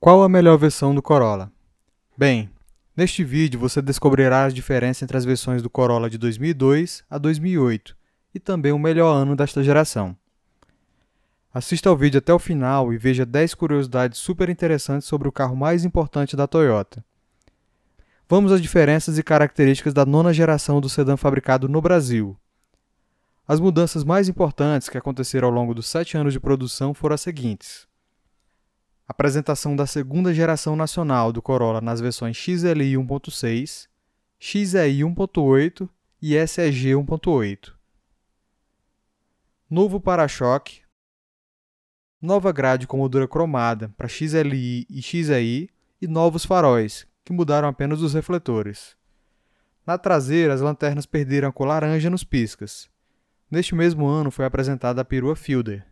Qual a melhor versão do Corolla? Bem, neste vídeo você descobrirá as diferenças entre as versões do Corolla de 2002 a 2008 e também o melhor ano desta geração. Assista ao vídeo até o final e veja 10 curiosidades super interessantes sobre o carro mais importante da Toyota. Vamos às diferenças e características da nona geração do sedã fabricado no Brasil. As mudanças mais importantes que aconteceram ao longo dos sete anos de produção foram as seguintes apresentação da segunda geração nacional do Corolla nas versões XLI 1.6, XEI 1.8 e SEG 1.8. Novo para-choque, nova grade com moldura cromada para XLI e XEI e novos faróis, que mudaram apenas os refletores. Na traseira, as lanternas perderam a cor laranja nos piscas. Neste mesmo ano foi apresentada a perua Fielder,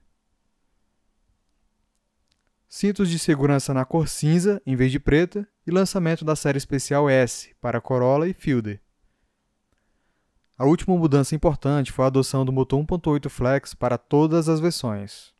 cintos de segurança na cor cinza em vez de preta e lançamento da série especial S para Corolla e Fielder. A última mudança importante foi a adoção do motor 1.8 Flex para todas as versões.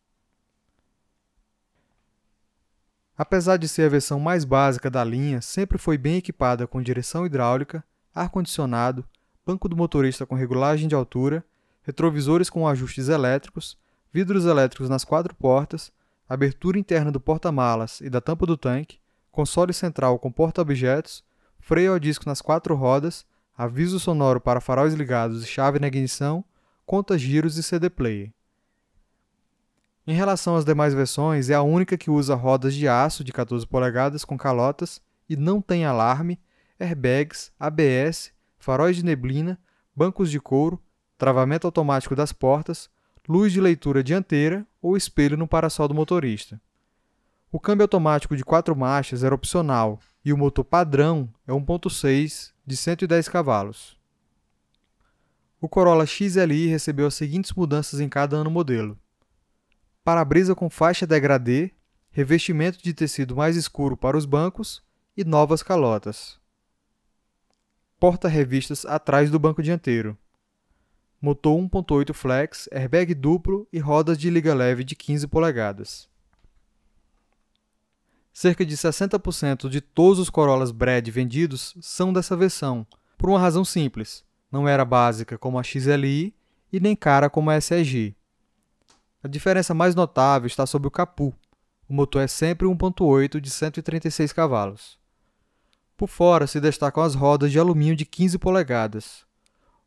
Apesar de ser a versão mais básica da linha, sempre foi bem equipada com direção hidráulica, ar-condicionado, banco do motorista com regulagem de altura, retrovisores com ajustes elétricos, vidros elétricos nas quatro portas abertura interna do porta-malas e da tampa do tanque, console central com porta-objetos, freio a disco nas quatro rodas, aviso sonoro para faróis ligados e chave na ignição, conta giros e CD player. Em relação às demais versões, é a única que usa rodas de aço de 14 polegadas com calotas e não tem alarme, airbags, ABS, faróis de neblina, bancos de couro, travamento automático das portas, luz de leitura dianteira ou espelho no parasol do motorista. O câmbio automático de quatro marchas era opcional e o motor padrão é 1.6 de 110 cavalos. O Corolla XLI recebeu as seguintes mudanças em cada ano modelo: para-brisa com faixa degradê, revestimento de tecido mais escuro para os bancos e novas calotas. Porta-revistas atrás do banco dianteiro motor 1.8 flex, airbag duplo e rodas de liga leve de 15 polegadas. Cerca de 60% de todos os Corollas Brad vendidos são dessa versão, por uma razão simples: não era básica como a XLI e nem cara como a SEG. A diferença mais notável está sobre o capu. O motor é sempre 1.8 de 136 cavalos. Por fora se destacam as rodas de alumínio de 15 polegadas,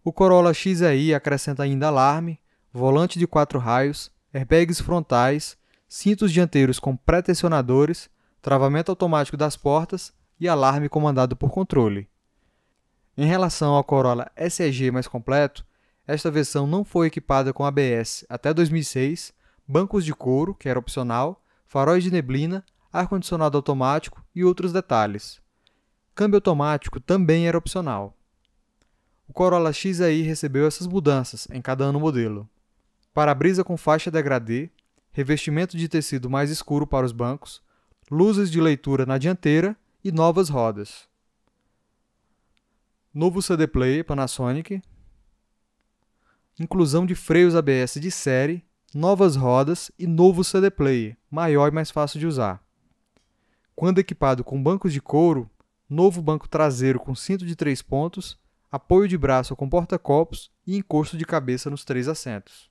o Corolla XEI acrescenta ainda alarme, volante de quatro raios, airbags frontais, cintos dianteiros com pré-tensionadores, travamento automático das portas e alarme comandado por controle. Em relação ao Corolla SEG mais completo, esta versão não foi equipada com ABS até 2006, bancos de couro, que era opcional, faróis de neblina, ar-condicionado automático e outros detalhes. Câmbio automático também era opcional. O Corolla XEI recebeu essas mudanças em cada ano modelo. Para-brisa com faixa degradê, revestimento de tecido mais escuro para os bancos, luzes de leitura na dianteira e novas rodas. Novo CD player Panasonic, inclusão de freios ABS de série, novas rodas e novo CD player, maior e mais fácil de usar. Quando equipado com bancos de couro, novo banco traseiro com cinto de três pontos apoio de braço com porta-copos e encosto de cabeça nos três assentos.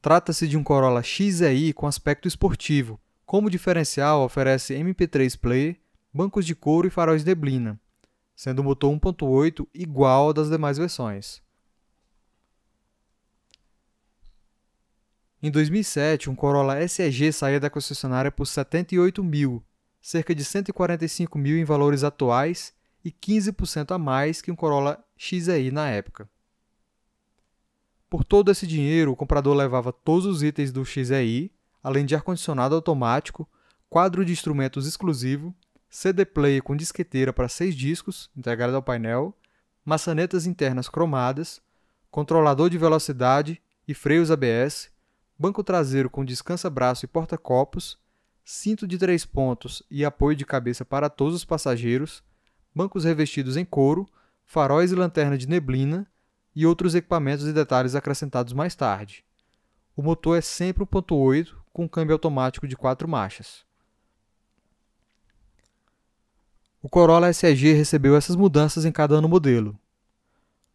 Trata-se de um Corolla XEI com aspecto esportivo. Como diferencial, oferece MP3 player, bancos de couro e faróis Deblina, sendo o motor 1.8 igual ao das demais versões. Em 2007, um Corolla SEG saía da concessionária por 78 mil, cerca de 145 mil em valores atuais e 15% a mais que um Corolla XEI na época. Por todo esse dinheiro, o comprador levava todos os itens do XEI, além de ar-condicionado automático, quadro de instrumentos exclusivo, CD player com disqueteira para seis discos, integrado ao painel, maçanetas internas cromadas, controlador de velocidade e freios ABS, banco traseiro com descansa-braço e porta-copos, cinto de três pontos e apoio de cabeça para todos os passageiros, bancos revestidos em couro, faróis e lanterna de neblina e outros equipamentos e detalhes acrescentados mais tarde. O motor é sempre 1.8 com câmbio automático de 4 marchas. O Corolla SEG recebeu essas mudanças em cada ano modelo.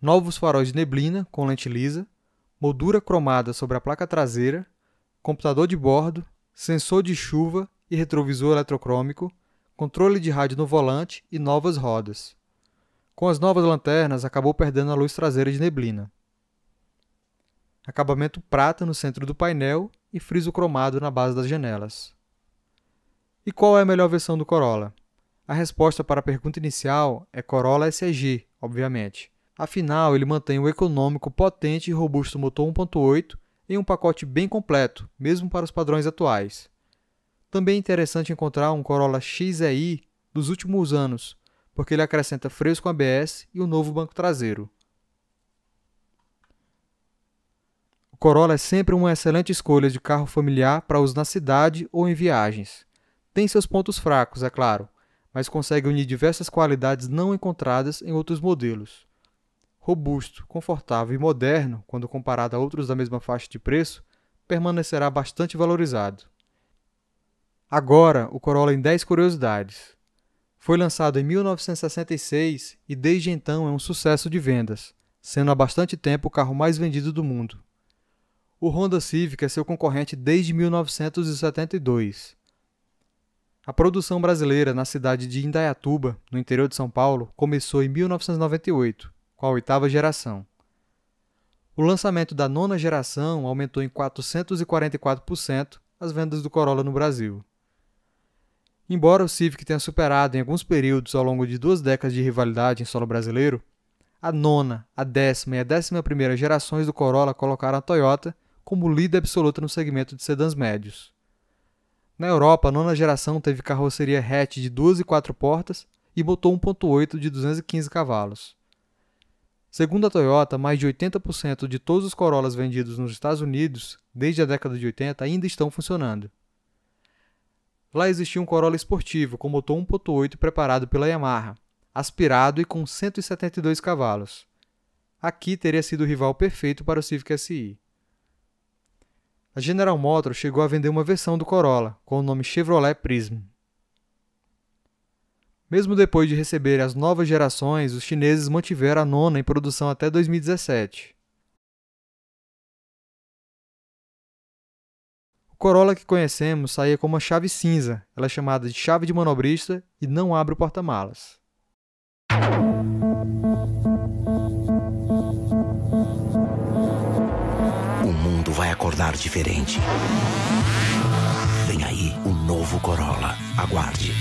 Novos faróis de neblina com lente lisa, moldura cromada sobre a placa traseira, computador de bordo, sensor de chuva e retrovisor eletrocrômico, controle de rádio no volante e novas rodas. Com as novas lanternas, acabou perdendo a luz traseira de neblina. Acabamento prata no centro do painel e friso cromado na base das janelas. E qual é a melhor versão do Corolla? A resposta para a pergunta inicial é Corolla SEG, obviamente. Afinal, ele mantém o econômico, potente e robusto motor 1.8 em um pacote bem completo, mesmo para os padrões atuais. Também é interessante encontrar um Corolla XEI dos últimos anos, porque ele acrescenta freios com ABS e um novo banco traseiro. O Corolla é sempre uma excelente escolha de carro familiar para uso na cidade ou em viagens. Tem seus pontos fracos, é claro, mas consegue unir diversas qualidades não encontradas em outros modelos. Robusto, confortável e moderno, quando comparado a outros da mesma faixa de preço, permanecerá bastante valorizado. Agora, o Corolla em 10 curiosidades. Foi lançado em 1966 e desde então é um sucesso de vendas, sendo há bastante tempo o carro mais vendido do mundo. O Honda Civic é seu concorrente desde 1972. A produção brasileira na cidade de Indaiatuba, no interior de São Paulo, começou em 1998, com a oitava geração. O lançamento da nona geração aumentou em 444% as vendas do Corolla no Brasil. Embora o Civic tenha superado em alguns períodos ao longo de duas décadas de rivalidade em solo brasileiro, a nona, a décima e a décima primeira gerações do Corolla colocaram a Toyota como líder absoluta no segmento de sedãs médios. Na Europa, a nona geração teve carroceria hatch de duas e quatro portas e motor 1.8 de 215 cavalos. Segundo a Toyota, mais de 80% de todos os Corollas vendidos nos Estados Unidos desde a década de 80 ainda estão funcionando. Lá existia um Corolla esportivo com motor 1.8 preparado pela Yamaha, aspirado e com 172 cavalos. Aqui teria sido o rival perfeito para o Civic SI. A General Motors chegou a vender uma versão do Corolla com o nome Chevrolet Prism. Mesmo depois de receber as novas gerações, os chineses mantiveram a nona em produção até 2017. Corolla que conhecemos saía com uma chave cinza, ela é chamada de chave de manobrista e não abre o porta-malas. O mundo vai acordar diferente. Vem aí o novo Corolla. Aguarde.